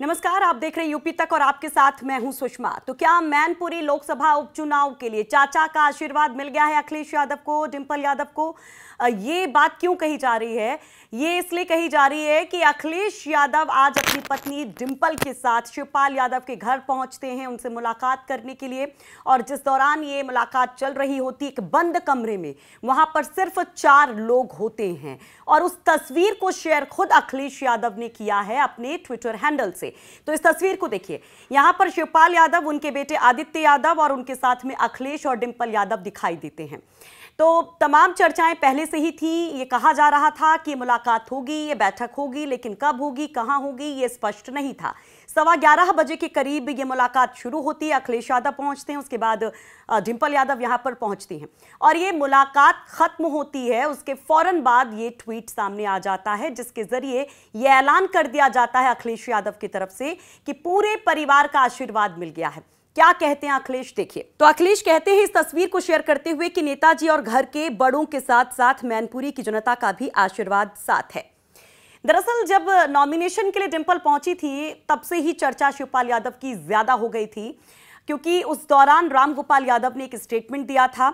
नमस्कार आप देख रहे हैं यूपी तक और आपके साथ मैं हूं सुषमा तो क्या मैनपुरी लोकसभा उपचुनाव के लिए चाचा का आशीर्वाद मिल गया है अखिलेश यादव को डिंपल यादव को ये बात क्यों कही जा रही है ये इसलिए कही जा रही है कि अखिलेश यादव आज अपनी पत्नी डिंपल के साथ शिवपाल यादव के घर पहुंचते हैं उनसे मुलाकात करने के लिए और जिस दौरान ये मुलाकात चल रही होती एक बंद कमरे में वहां पर सिर्फ चार लोग होते हैं और उस तस्वीर को शेयर खुद अखिलेश यादव ने किया है अपने ट्विटर हैंडल से से तो इस तस्वीर को देखिए यहां पर शिवपाल यादव उनके बेटे आदित्य यादव और उनके साथ में अखिलेश और डिम्पल यादव दिखाई देते हैं तो तमाम चर्चाएं पहले से ही थी ये कहा जा रहा था कि मुलाकात होगी ये बैठक होगी लेकिन कब होगी कहाँ होगी ये स्पष्ट नहीं था सवा ग्यारह बजे के करीब ये मुलाकात शुरू होती है अखिलेश यादव पहुंचते हैं उसके बाद डिम्पल यादव यहाँ पर पहुंचती हैं और ये मुलाकात खत्म होती है उसके फौरन बाद ये ट्वीट सामने आ जाता है जिसके जरिए ये ऐलान कर दिया जाता है अखिलेश यादव की तरफ तरफ से कि पूरे परिवार का आशीर्वाद मिल गया है क्या कहते हैं अखिलेश देखिए तो अखिलेश कहते हैं इस तस्वीर को शेयर करते हुए कि नेताजी और घर के बड़ों के साथ साथ मैनपुरी की जनता का भी आशीर्वाद साथ है दरअसल जब नॉमिनेशन के लिए डिम्पल पहुंची थी तब से ही चर्चा शिवपाल यादव की ज्यादा हो गई थी क्योंकि उस दौरान रामगोपाल यादव ने एक स्टेटमेंट दिया था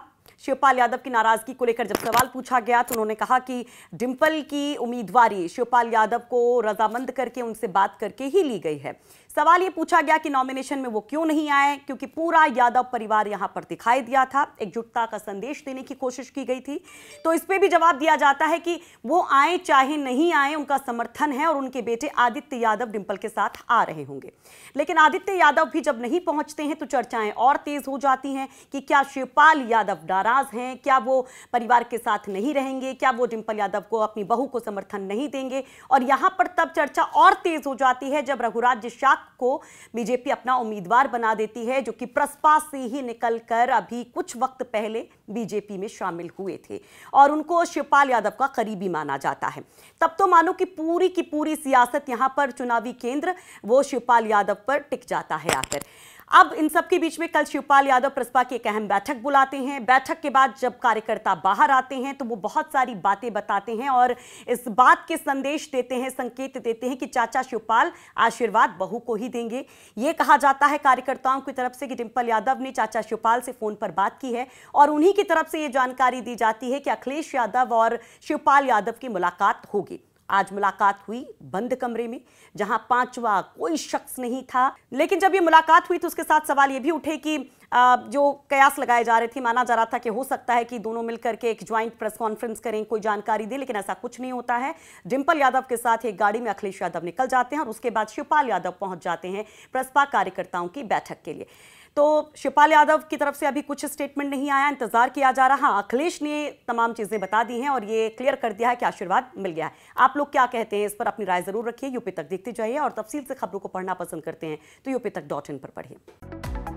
शिवपाल यादव की नाराजगी को लेकर जब सवाल पूछा गया तो उन्होंने कहा कि डिम्पल की उम्मीदवारी शिवपाल यादव को रजामंद करके उनसे बात करके ही ली गई है सवाल ये पूछा गया कि नॉमिनेशन में वो क्यों नहीं आए क्योंकि पूरा यादव परिवार यहाँ पर दिखाई दिया था एकजुटता का संदेश देने की कोशिश की गई थी तो इस पर भी जवाब दिया जाता है कि वो आए चाहे नहीं आए उनका समर्थन है और उनके बेटे आदित्य यादव डिम्पल के साथ आ रहे होंगे लेकिन आदित्य यादव भी जब नहीं पहुंचते हैं तो चर्चाएं और तेज हो जाती हैं कि क्या शिवपाल यादव डार नाराज़ हैं क्या वो परिवार के साथ नहीं रहेंगे क्या वो डिम्पल यादव को अपनी बहू को समर्थन नहीं देंगे और यहां पर तब चर्चा और तेज़ हो जाती है जब रघुराज शाक को बीजेपी अपना उम्मीदवार बना देती है जो कि प्रसपा से ही निकल कर अभी कुछ वक्त पहले बीजेपी में शामिल हुए थे और उनको शिवपाल यादव का करीबी माना जाता है तब तो मानो कि पूरी की पूरी सियासत यहां पर चुनावी केंद्र वो शिवपाल यादव पर टिक जाता है आकर अब इन सबके बीच में कल शिवपाल यादव प्रसपा की एक अहम बैठक बुलाते हैं बैठक के बाद जब कार्यकर्ता बाहर आते हैं तो वो बहुत सारी बातें बताते हैं और इस बात के संदेश देते हैं संकेत देते हैं कि चाचा शिवपाल आशीर्वाद बहू को ही देंगे ये कहा जाता है कार्यकर्ताओं की तरफ से कि डिम्पल यादव ने चाचा शिवपाल से फोन पर बात की है और उन्हीं की तरफ से ये जानकारी दी जाती है कि अखिलेश यादव और शिवपाल यादव की मुलाकात होगी आज मुलाकात हुई बंद कमरे में जहां पांचवा कोई शख्स नहीं था लेकिन जब ये मुलाकात हुई तो उसके साथ सवाल ये भी उठे कि जो कयास लगाए जा रहे थे माना जा रहा था कि हो सकता है कि दोनों मिलकर के एक ज्वाइंट प्रेस कॉन्फ्रेंस करें कोई जानकारी दे लेकिन ऐसा कुछ नहीं होता है डिम्पल यादव के साथ एक गाड़ी में अखिलेश यादव निकल जाते हैं और उसके बाद शिवपाल यादव पहुंच जाते हैं प्रसपा कार्यकर्ताओं की बैठक के लिए तो शिवपाल यादव की तरफ से अभी कुछ स्टेटमेंट नहीं आया इंतजार किया जा रहा हाँ अखिलेश ने तमाम चीज़ें बता दी हैं और ये क्लियर कर दिया है कि आशीर्वाद मिल गया है आप लोग क्या कहते हैं इस पर अपनी राय ज़रूर रखिए यूपी तक देखते जाइए और तफसील से खबरों को पढ़ना पसंद करते हैं तो यूपी तक डॉट इन पर पढ़िए